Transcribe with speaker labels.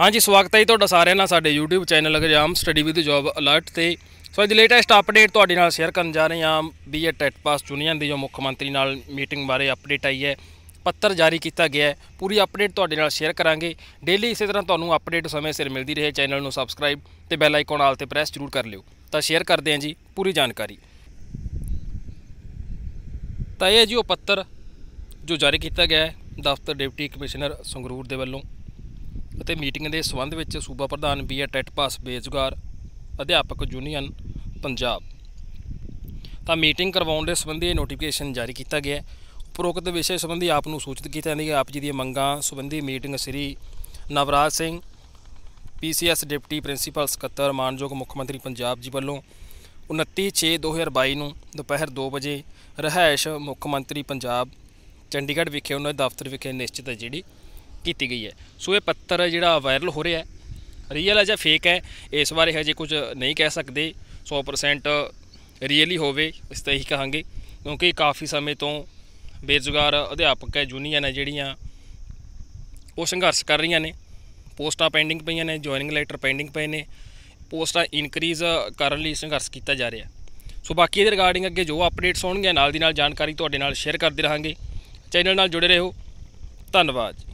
Speaker 1: ਹਾਂਜੀ ਸਵਾਗਤ ਹੈ ਤੁਹਾਡਾ ਸਾਰਿਆਂ ਨਾਲ ਸਾਡੇ YouTube channel exam study with job alert ਤੇ ਸੋ ਅੱਜ ਲੇਟੈਸਟ ਅਪਡੇਟ ਤੁਹਾਡੇ ਨਾਲ ਸ਼ੇਅਰ ਕਰਨ ਜਾ ਰਹੇ ਹਾਂ ਬੀਏ ਟੈਟ ਪਾਸ ਚੁਣੀਆਂ ਦੀ ਜੋ ਮੁੱਖ ਮੰਤਰੀ ਨਾਲ ਮੀਟਿੰਗ ਬਾਰੇ ਅਪਡੇਟ ਆਈ ਹੈ ਪੱਤਰ ਜਾਰੀ ਕੀਤਾ ਗਿਆ ਹੈ ਪੂਰੀ ਅਪਡੇਟ ਤੁਹਾਡੇ ਨਾਲ ਸ਼ੇਅਰ ਕਰਾਂਗੇ ਡੇਲੀ ਇਸੇ ਤਰ੍ਹਾਂ ਤੁਹਾਨੂੰ ਅਪਡੇਟ ਸਮੇਂ ਸਿਰ ਮਿਲਦੀ ਰਹੇ ਚੈਨਲ ਨੂੰ ਸਬਸਕ੍ਰਾਈਬ ਤੇ ਬੈਲ ਆਈਕਨ ਆਲ ਤੇ ਪ੍ਰੈਸ ਜ਼ਰੂਰ ਕਰ ਲਿਓ ਤਾਂ ਸ਼ੇਅਰ ਕਰਦੇ ਹਾਂ ਜੀ ਪੂਰੀ ਜਾਣਕਾਰੀ ਤਾਂ ਇਹ ਜੀ ਉਹ ਪੱਤਰ ਜੋ ਜਾਰੀ ਕੀਤਾ ਗਿਆ ਹੈ ਦਫ਼ਤਰ ਡਿਪਟੀ ਕਮਿਸ਼ਨਰ ਸੰਗਰੂਰ ਦੇ ਵੱਲੋਂ ਅਤੇ ਮੀਟਿੰਗ ਦੇ ਸਬੰਧ ਵਿੱਚ ਸੂਬਾ ਪ੍ਰਧਾਨ ਬੀਆ ਟੈਟ ਪਾਸ ਬੇਜੁਗਾਰ ਅਧਿਆਪਕ ਯੂਨੀਅਨ ਪੰਜਾਬ ਤਾਂ ਮੀਟਿੰਗ ਕਰਵਾਉਣ ਦੇ ਸੰਬੰਧੀ ਨੋਟੀਫਿਕੇਸ਼ਨ ਜਾਰੀ ਕੀਤਾ ਗਿਆ ਉਪਰੋਕਤ ਵਿਸ਼ੇ ਸੰਬੰਧੀ ਆਪ ਨੂੰ ਸੂਚਿਤ ਕੀਤਾ ਜਾਂਦਾ ਹੈ ਆਪ ਜੀ ਦੀਆਂ ਮੰਗਾਂ ਸੰਬੰਧੀ meeting Shri Navraj Singh PCS deputy principal ਸਕੱਤਰ ਮਾਨਯੋਗ ਮੁੱਖ ਮੰਤਰੀ ਪੰਜਾਬ ਜੀ ਵੱਲੋਂ 29/6/2022 ਨੂੰ ਦੁਪਹਿਰ 2 ਵਜੇ ਰਹਾਇਸ਼ ਮੁੱਖ ਮੰਤਰੀ ਪੰਜਾਬ ਚੰਡੀਗੜ੍ਹ ਵਿਖੇ ਉਹਨਾਂ ਦੇ ਦਫ਼ਤਰ ਵਿਖੇ ਨਿਸ਼ਚਿਤ ਹੈ ਜਿਹੜੀ ਕੀਤੀ ਗਈ ਹੈ ਸੋ ਇਹ ਪੱਤਰ ਜਿਹੜਾ ਵਾਇਰਲ ਹੋ ਰਿਹਾ ਹੈ ਰੀਅਲ ਹੈ ਜਾਂ ਫੇਕ ਹੈ ਇਸ ਬਾਰੇ ਹਜੇ ਕੁਝ ਨਹੀਂ ਕਹਿ ਸਕਦੇ 100% ਰੀਅਲੀ ਹੋਵੇ ਇਸ ਤੇ ਹੀ ਕਹਾਂਗੇ ਕਿਉਂਕਿ ਕਾਫੀ ਸਮੇਂ ਤੋਂ ਬੇਜ਼ੁਗਾਰ ਅਧਿਆਪਕ ਹੈ ਜੂਨੀਅਰ ਨੇ ਜਿਹੜੀਆਂ ਉਹ ਸੰਘਰਸ਼ ਕਰ ਰਹੀਆਂ ਨੇ ਪੋਸਟਾਂ ਪੈਂਡਿੰਗ ਪਈਆਂ ਨੇ ਜੁਆਇਨਿੰਗ ਲੈਟਰ ਪੈਂਡਿੰਗ ਪਏ ਨੇ ਪੋਸਟਾਂ ਇਨਕਰੀਜ਼ ਕਰਨ ਲਈ ਸੰਘਰਸ਼ ਕੀਤਾ ਜਾ ਰਿਹਾ ਸੋ ਬਾਕੀ ਇਹਦੇ ਰਿਗਾਰਡਿੰਗ ਅੱਗੇ ਜੋ ਅਪਡੇਟਸ ਹੋਣਗੇ ਨਾਲ ਦੀ ਨਾਲ ਜਾਣਕਾਰੀ ਤੁਹਾਡੇ ਨਾਲ ਸ਼ੇਅਰ ਕਰਦੇ ਰਹਾਂਗੇ ਚੈਨਲ ਨਾਲ ਜੁੜੇ ਰਹੋ ਧੰਨਵਾਦ